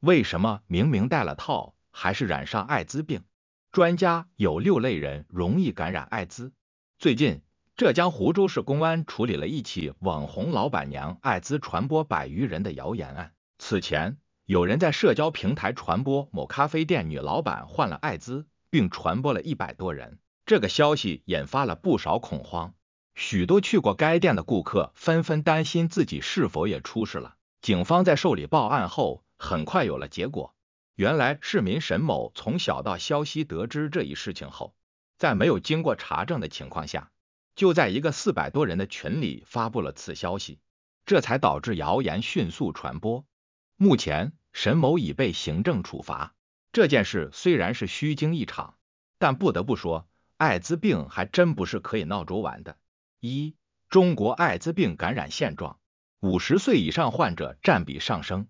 为什么明明戴了套还是染上艾滋病？专家有六类人容易感染艾滋。最近，浙江湖州市公安处理了一起网红老板娘艾滋传播百余人的谣言案。此前，有人在社交平台传播某咖啡店女老板患了艾滋，并传播了一百多人。这个消息引发了不少恐慌，许多去过该店的顾客纷纷担心自己是否也出事了。警方在受理报案后。很快有了结果。原来市民沈某从小道消息得知这一事情后，在没有经过查证的情况下，就在一个四百多人的群里发布了此消息，这才导致谣言迅速传播。目前，沈某已被行政处罚。这件事虽然是虚惊一场，但不得不说，艾滋病还真不是可以闹着玩的。一、中国艾滋病感染现状：五十岁以上患者占比上升。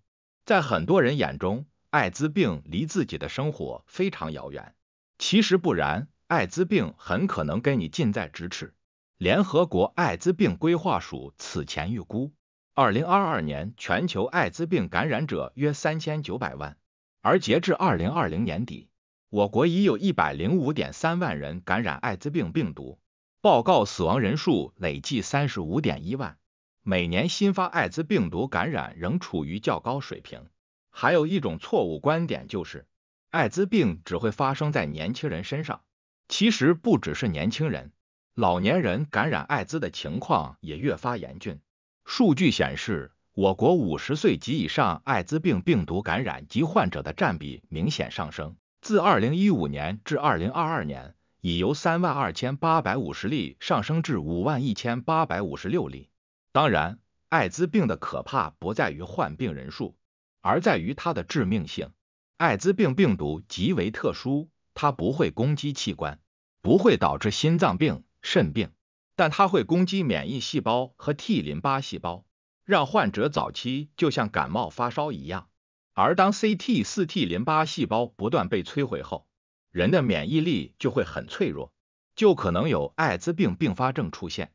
在很多人眼中，艾滋病离自己的生活非常遥远。其实不然，艾滋病很可能跟你近在咫尺。联合国艾滋病规划署此前预估，2022年全球艾滋病感染者约3900万，而截至2020年底，我国已有一百零五点三万人感染艾滋病病毒，报告死亡人数累计三十五点一万。每年新发艾滋病毒感染仍处于较高水平。还有一种错误观点就是，艾滋病只会发生在年轻人身上。其实不只是年轻人，老年人感染艾滋的情况也越发严峻。数据显示，我国五十岁及以上艾滋病病毒感染及患者的占比明显上升。自二零一五年至二零二二年，已由三万二千八百五十例上升至五万一千八百五十六例。当然，艾滋病的可怕不在于患病人数，而在于它的致命性。艾滋病病毒极为特殊，它不会攻击器官，不会导致心脏病、肾病，但它会攻击免疫细胞和 T 淋巴细胞，让患者早期就像感冒发烧一样。而当 c t 4 T 淋巴细胞不断被摧毁后，人的免疫力就会很脆弱，就可能有艾滋病并发症出现。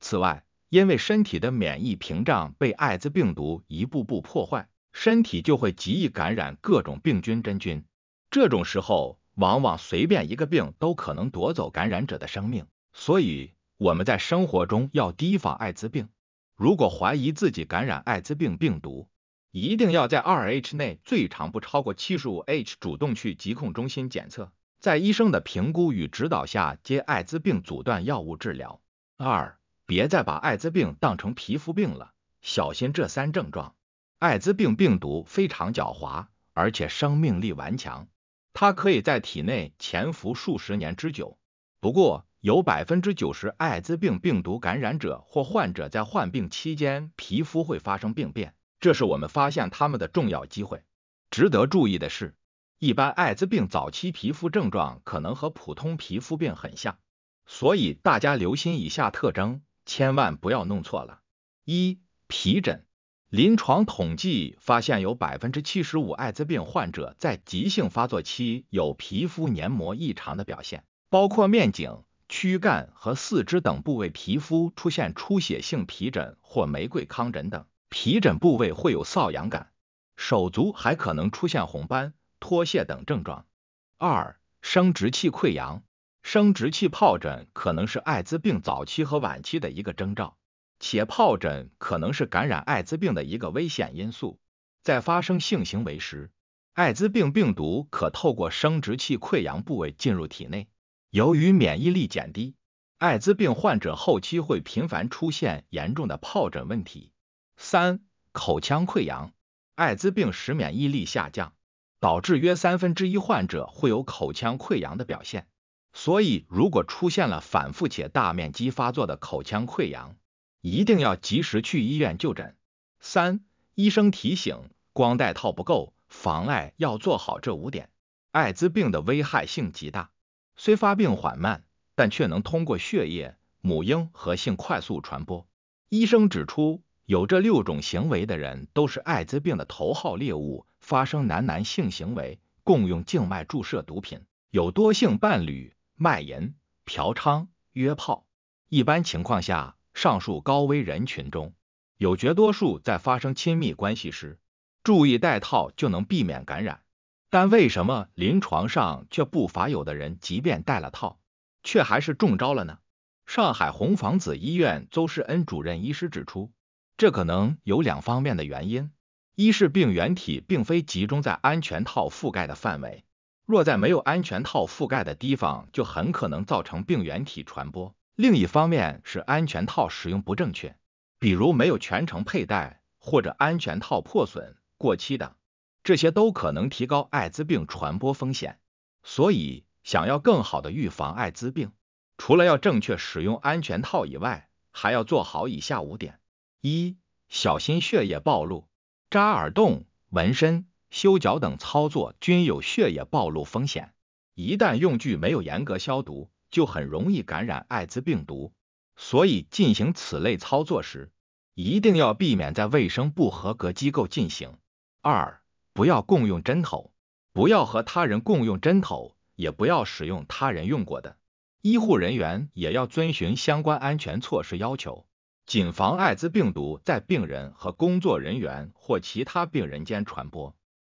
此外，因为身体的免疫屏障被艾滋病毒一步步破坏，身体就会极易感染各种病菌、真菌。这种时候，往往随便一个病都可能夺走感染者的生命。所以我们在生活中要提防艾滋病。如果怀疑自己感染艾滋病病毒，一定要在2 h 内最长不超过七十五 h 主动去疾控中心检测，在医生的评估与指导下接艾滋病阻断药物治疗。二别再把艾滋病当成皮肤病了，小心这三症状。艾滋病病毒非常狡猾，而且生命力顽强，它可以在体内潜伏数十年之久。不过，有百分之九十艾滋病病毒感染者或患者在患病期间皮肤会发生病变，这是我们发现他们的重要机会。值得注意的是，一般艾滋病早期皮肤症状可能和普通皮肤病很像，所以大家留心以下特征。千万不要弄错了。一、皮疹，临床统计发现有百分之七十五艾滋病患者在急性发作期有皮肤黏膜异常的表现，包括面颈、躯干和四肢等部位皮肤出现出血性皮疹或玫瑰糠疹等，皮疹部位会有瘙痒感，手足还可能出现红斑、脱屑等症状。二、生殖器溃疡。生殖器疱疹可能是艾滋病早期和晚期的一个征兆，且疱疹可能是感染艾滋病的一个危险因素。在发生性行为时，艾滋病病毒可透过生殖器溃疡部位进入体内。由于免疫力减低，艾滋病患者后期会频繁出现严重的疱疹问题。三、口腔溃疡，艾滋病时免疫力下降，导致约三分之一患者会有口腔溃疡的表现。所以，如果出现了反复且大面积发作的口腔溃疡，一定要及时去医院就诊。三，医生提醒，光带套不够，防艾要做好这五点。艾滋病的危害性极大，虽发病缓慢，但却能通过血液、母婴和性快速传播。医生指出，有这六种行为的人都是艾滋病的头号猎物：发生男男性行为、共用静脉注射毒品、有多性伴侣。卖淫、嫖娼、约炮，一般情况下，上述高危人群中，有绝大多数在发生亲密关系时，注意戴套就能避免感染。但为什么临床上却不乏有的人，即便戴了套，却还是中招了呢？上海红房子医院邹世恩主任医师指出，这可能有两方面的原因：一是病原体并非集中在安全套覆盖的范围。若在没有安全套覆盖的地方，就很可能造成病原体传播。另一方面是安全套使用不正确，比如没有全程佩戴或者安全套破损、过期等，这些都可能提高艾滋病传播风险。所以，想要更好的预防艾滋病，除了要正确使用安全套以外，还要做好以下五点：一、小心血液暴露，扎耳洞、纹身。修脚等操作均有血液暴露风险，一旦用具没有严格消毒，就很容易感染艾滋病毒。所以进行此类操作时，一定要避免在卫生不合格机构进行。二、不要共用针头，不要和他人共用针头，也不要使用他人用过的。医护人员也要遵循相关安全措施要求，谨防艾滋病毒在病人和工作人员或其他病人间传播。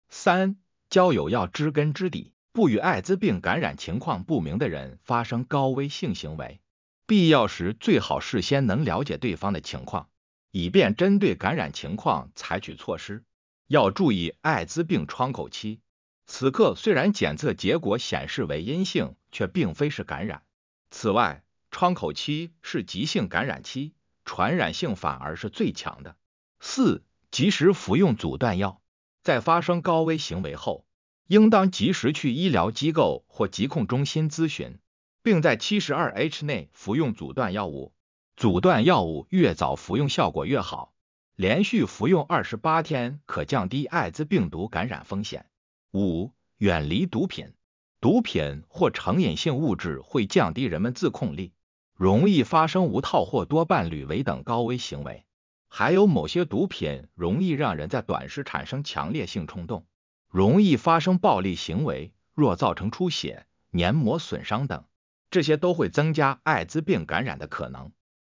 三、交友要知根知底，不与艾滋病感染情况不明的人发生高危性行为。必要时最好事先能了解对方的情况，以便针对感染情况采取措施。要注意艾滋病窗口期，此刻虽然检测结果显示为阴性，却并非是感染。此外，窗口期是急性感染期，传染性反而是最强的。四、及时服用阻断药。在发生高危行为后，应当及时去医疗机构或疾控中心咨询，并在七十二 h 内服用阻断药物。阻断药物越早服用效果越好，连续服用二十八天可降低艾滋病毒感染风险。五、远离毒品，毒品或成瘾性物质会降低人们自控力，容易发生无套或多伴侣、为等高危行为。还有某些毒品容易让人在短时产生强烈性冲动，容易发生暴力行为，若造成出血、黏膜损伤等，这些都会增加艾滋病感染的可能。